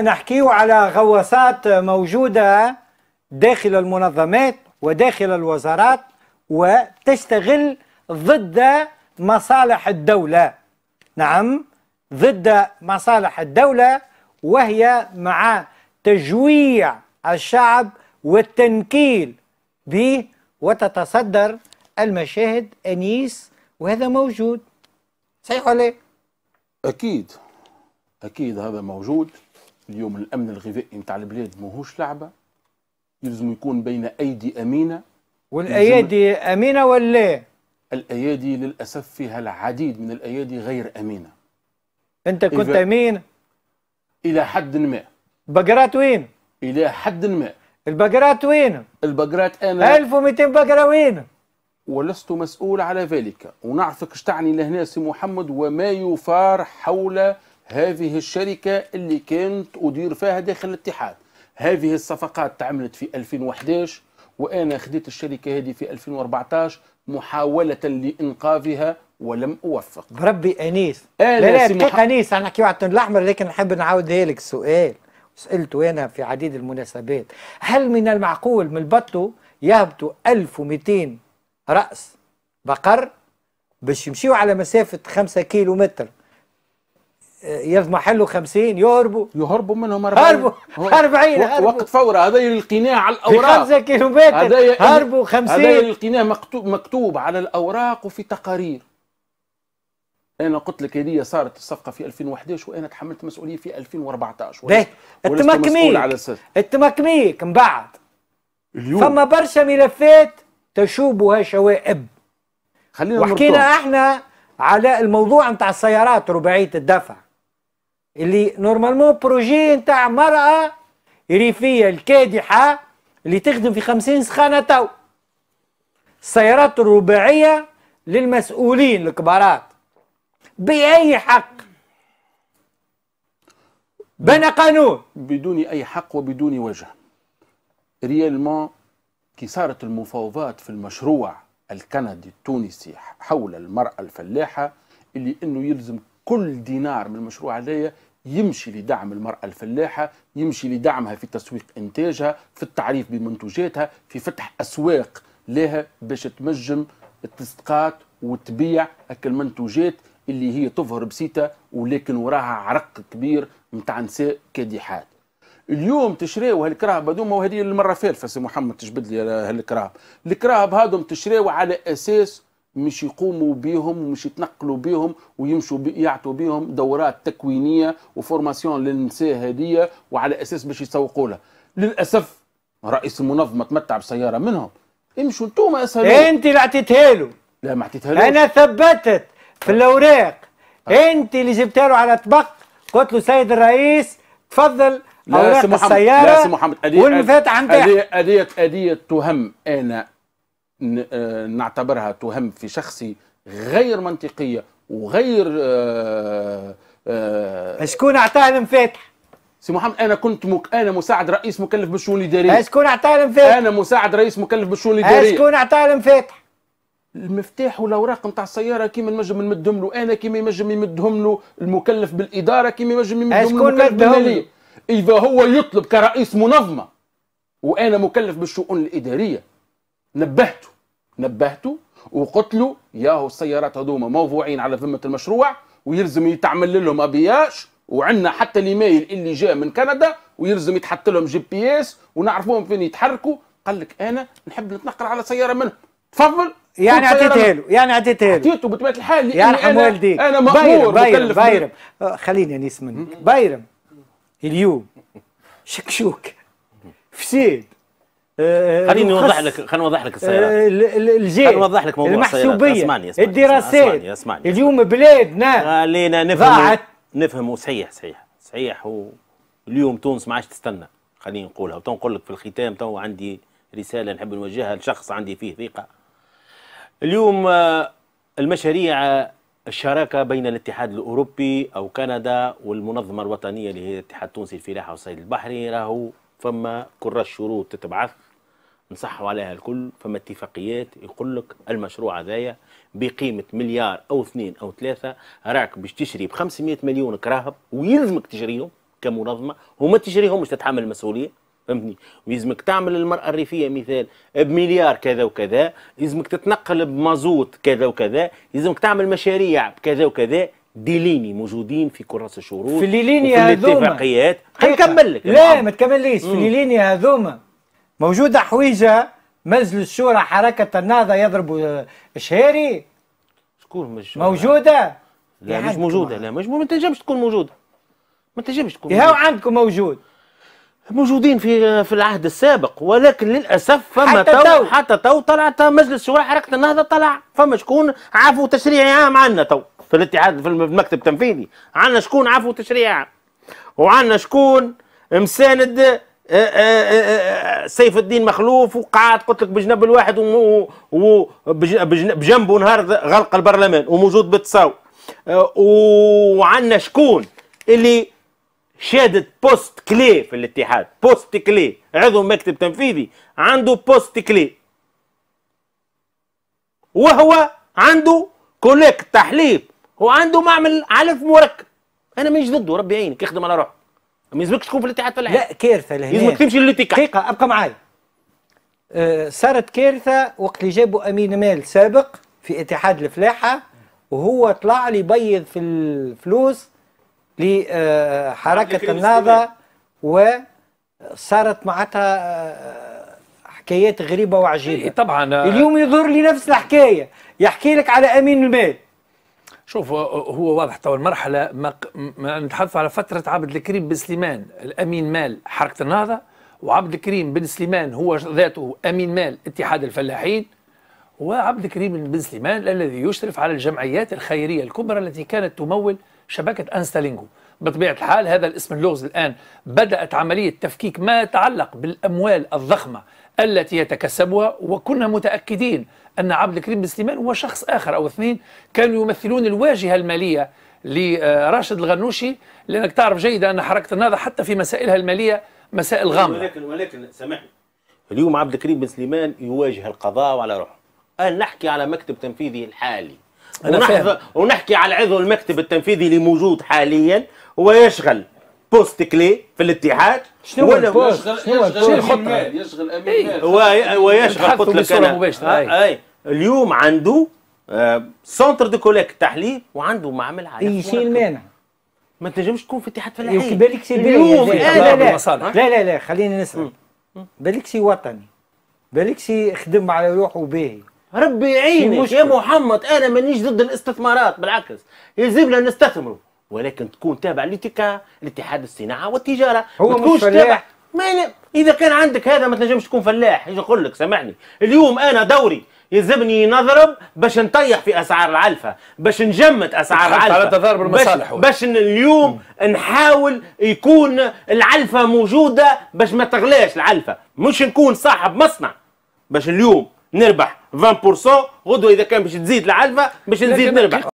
نحكي على غواصات موجودة داخل المنظمات وداخل الوزارات وتشتغل ضد مصالح الدولة نعم ضد مصالح الدولة وهي مع تجويع الشعب والتنكيل به وتتصدر المشاهد أنيس وهذا موجود صحيح ولا أكيد أكيد هذا موجود اليوم الامن الغذائي نتاع البلاد ماهوش لعبه يلزم يكون بين ايدي امينه والايادي امينه ولا الايادي للاسف فيها العديد من الايادي غير امينه انت كنت امين الى حد ما بقرات وين الى حد ما البقرات وين البقرات انا 1200 بقره وين ولست مسؤول على ذلك ونعرفك اش تعني لهنا سي محمد وما يثار حول هذه الشركة اللي كانت أدير فيها داخل الاتحاد هذه الصفقات تعملت في 2011 وأنا خديت الشركة هذه في 2014 محاولة لإنقاذها ولم أوفق بربي أنيس أنا لا لا دقيقه أنيس أنا كي وقت الأحمر لكن نحب نعاودها لك سؤال سألته أنا في عديد المناسبات هل من المعقول من البطو يهبطوا 1200 رأس بقر باش يمشيوا على مسافة 5 كيلو متر يضمحلوا له 50 يهربوا يهربوا منهم 40 هربوا 40 هربوا وقت فورة هذا القناع على الاوراق 5 كيلو متر هربوا 50 هذا القناع مكتوب مكتوب على الاوراق وفي تقارير انا قلت لك هذه صارت الصفقه في 2011 وانا تحملت مسؤوليه في 2014 باهي التمكميك على التمكميك من بعد اليوم فما برشا ملفات تشوبها شوائب خلينا وحكينا احنا على الموضوع نتاع السيارات رباعيه الدفع اللي نورمالمون بروجي نتاع مرأة ريفية الكادحة اللي تخدم في خمسين سخانة تو السيارات الرباعية للمسؤولين الكبارات بأي حق بنى قانون بدون أي حق وبدون وجه ريالمون كي صارت المفاوضات في المشروع الكندي التونسي حول المرأة الفلاحة اللي أنه يلزم كل دينار من المشروع هذايا يمشي لدعم المرأة الفلاحة يمشي لدعمها في تسويق إنتاجها في التعريف بمنتوجاتها في فتح أسواق لها باش تمجم تسقات وتبيع هكا المنتوجات اللي هي تظهر بسيطة ولكن وراها عرق كبير متاع نساء كادحات اليوم تشريو هالكراهب هذوما وهذه المرة فالفة سي محمد تجبد لي هالكراهب الكراهب هذوم تشريو على أساس مش يقوموا بيهم ومش يتنقلوا بيهم ويمشوا بي يعطوا بيهم دورات تكوينيه وفورماسيون للنساء هديه وعلى اساس باش يسوقوا لها للاسف رئيس المنظمه تمتع بسياره منهم امشوا انتم اسهلوا انت اللي عطيتها له لا ما عطيتها انا ثبتت في آه. الاوراق أه. انت اللي جبتها له على طبق قلت له سيد الرئيس تفضل لا سي محمد السياره لا سي محمد هذه هذه هذه اديه تهم انا آه، نعتبرها تهم في شخصي غير منطقيه وغير شكون اعطاه المفاتح؟ آه، سي محمد انا كنت مك... انا مساعد رئيس مكلف بالشؤون الاداريه شكون اعطاه المفاتح؟ انا مساعد رئيس مكلف بالشؤون الاداريه شكون اعطاه المفاتح؟ المفتاح والاوراق نتاع السياره كيما نجم نمدهم له انا كيما ينجم يمدهم له المكلف بالاداره كيما ينجم يمدهم له المكلف بالماليه اذا هو يطلب كرئيس منظمه وانا مكلف بالشؤون الاداريه نبهته نبهته وقلت له ياهو السيارات هذوما موضوعين على ذمه المشروع ويلزم يتعمل لهم ابياش وعندنا حتى الايميل اللي جاء من كندا ويلزم يتحط لهم جي بي اس ونعرفوهم فين يتحركوا قال لك انا نحب نتنقل على سياره منهم تفضل يعني عطيته له يعني عطيته له عطيته بطبيعه الحال رحم يعني والديك انا مأمور بايرم بايرم أه، خليني نسمنك بايرم اليوم شكشوك فسيد آه، آه، خليني نوضح لك خليني نوضح لك السيارات آه، الجيل خليني نوضح لك موضوع المحسوبيه اسمعني اسمعني الدراسات اسمعني اسمعني اليوم بلادنا خلينا نفهم ضاعت نفهم وصحيح صحيح صحيح اليوم تونس ما عادش تستنى خليني نقولها وتو نقول لك في الختام تو عندي رساله نحب نوجهها لشخص عندي فيه ثقه اليوم المشاريع الشراكه بين الاتحاد الاوروبي او كندا والمنظمه الوطنيه اللي هي الاتحاد التونسي للفلاحه والصيد البحري راهو فما كراس شروط تتبعث نصحوا عليها الكل فما اتفاقيات يقول لك المشروع هذايا بقيمه مليار او اثنين او ثلاثه راك باش تشري ب 500 مليون كراهب ويلزمك تشريهم كمنظمه وما مش تتحمل المسؤوليه فهمتني ويلزمك تعمل المرأة الريفية مثال بمليار كذا وكذا يلزمك تتنقل بمازوت كذا وكذا يلزمك تعمل مشاريع بكذا وكذا ديليني موجودين في كراسه الشروط في الليليني هذوما الاتفاقيات نكمل لك لا ما تكمليش في الليليني هذوما موجوده حويجه مجلس الشورى حركه النهضه يضرب شهيري شكون مش موجوده لا مش موجوده لا مش ما تنجمش تكون موجوده ما تنجمش تكون موجوده عندكم موجود موجودين في في العهد السابق ولكن للاسف فما حتى تو, تو حتى تو طلعت مجلس الشورى حركه النهضه طلع فما شكون عافوا تشريعي عام عندنا تو في الاتحاد في المكتب التنفيذي عندنا شكون عفو تشريع وعندنا شكون مساند آه، آه، آه، سيف الدين مخلوف وقعد قلت لك بجنب الواحد وبجنبه نهار غلق البرلمان وموجود بالتصاو وعندنا شكون اللي شادت بوست كلي في الاتحاد بوست كلي عضو مكتب تنفيذي عنده بوست كلي وهو عنده كوليك تحليب وعنده معمل علف مركب انا مش ضده ربي يعينك يخدم على روحه ما يلزمكش تكون في الاتحاد الفلاحي لا كارثه لهنا يلزمك تمشي للاتحاد دقيقه ابقى معايا أه صارت كارثه وقت اللي جابوا امين مال سابق في اتحاد الفلاحه وهو طلع لي بيض في الفلوس لحركه أه، النهضه وصارت معناتها أه، حكايات غريبه وعجيبه إيه، طبعا أه، اليوم يضر لي نفس الحكايه يحكي لك على امين المال شوف هو واضح طول المرحله ما, ما نتحدث على فتره عبد الكريم بن سليمان الامين مال حركه النهضه وعبد الكريم بن سليمان هو ذاته امين مال اتحاد الفلاحين وعبد الكريم بن سليمان الذي يشرف على الجمعيات الخيريه الكبرى التي كانت تمول شبكه انستالينجو بطبيعه الحال هذا الاسم اللغز الان بدات عمليه تفكيك ما يتعلق بالاموال الضخمه التي يتكسبها وكنا متأكدين أن عبد الكريم بن سليمان هو شخص آخر أو اثنين كانوا يمثلون الواجهة المالية لراشد الغنوشي لأنك تعرف جيدا أن حركة النهضة حتى في مسائلها المالية مسائل غامضة ولكن ولكن سامحني اليوم عبد الكريم بن سليمان يواجه القضاء وعلى روحه أنا نحكي على مكتب تنفيذي الحالي أنا ونحكي, ونحكي على عضو المكتب التنفيذي اللي موجود حاليا ويشغل بوست كلي في الاتحاد شنو ولا بوست يشغل, يشغل امين إيه. مال يشغل امين ويشغل قلت لك انا اي اليوم عنده سونتر سنتر دو كوليك تحليل وعنده معمل عالي إيه، شيء المانع ما تنجمش تكون في اتحاد فلاحي يمكن بالك سي اليوم لا لا لا لا لا خليني نسال بالك سي وطني بالك سي خدم على روحه باهي ربي يعينك يا محمد انا مانيش ضد الاستثمارات بالعكس يلزمنا نستثمروا ولكن تكون تابع لتكا لاتحاد الصناعه والتجاره هو مش تابع ما اذا كان عندك هذا ما تنجمش تكون فلاح ايش نقول لك سامحني اليوم انا دوري يلزمني نضرب باش نطيح في اسعار العلفه باش نجمد اسعار العلفه على تضارب المصالح باش, اليوم نحاول يكون العلفه موجوده باش ما تغلاش العلفه مش نكون صاحب مصنع باش اليوم نربح 20% غدوه اذا كان باش تزيد العلفه باش نزيد نربح